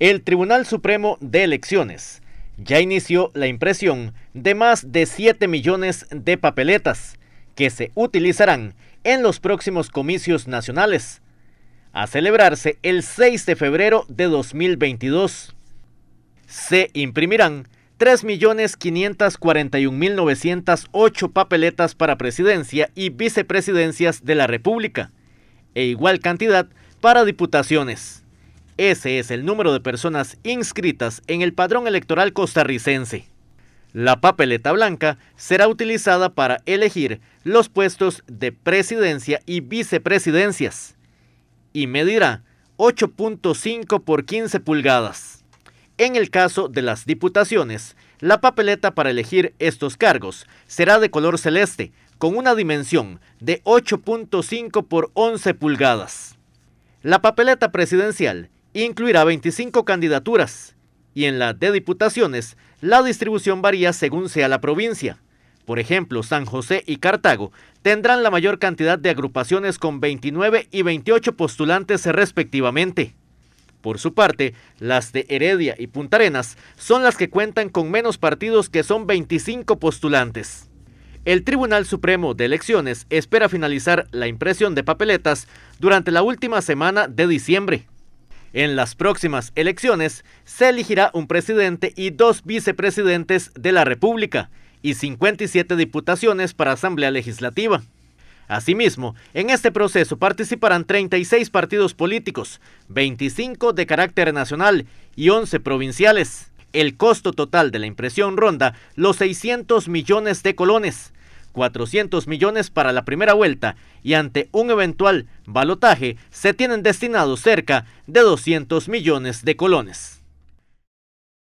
El Tribunal Supremo de Elecciones ya inició la impresión de más de 7 millones de papeletas que se utilizarán en los próximos comicios nacionales, a celebrarse el 6 de febrero de 2022. Se imprimirán 3.541.908 papeletas para presidencia y vicepresidencias de la República, e igual cantidad para diputaciones. Ese es el número de personas inscritas en el padrón electoral costarricense. La papeleta blanca será utilizada para elegir los puestos de presidencia y vicepresidencias y medirá 8.5 por 15 pulgadas. En el caso de las diputaciones, la papeleta para elegir estos cargos será de color celeste, con una dimensión de 8.5 por 11 pulgadas. La papeleta presidencial incluirá 25 candidaturas y en la de diputaciones la distribución varía según sea la provincia. Por ejemplo, San José y Cartago tendrán la mayor cantidad de agrupaciones con 29 y 28 postulantes respectivamente. Por su parte, las de Heredia y Punta Arenas son las que cuentan con menos partidos que son 25 postulantes. El Tribunal Supremo de Elecciones espera finalizar la impresión de papeletas durante la última semana de diciembre. En las próximas elecciones se elegirá un presidente y dos vicepresidentes de la República y 57 diputaciones para Asamblea Legislativa. Asimismo, en este proceso participarán 36 partidos políticos, 25 de carácter nacional y 11 provinciales. El costo total de la impresión ronda los 600 millones de colones, 400 millones para la primera vuelta y ante un eventual balotaje se tienen destinados cerca de 200 millones de colones.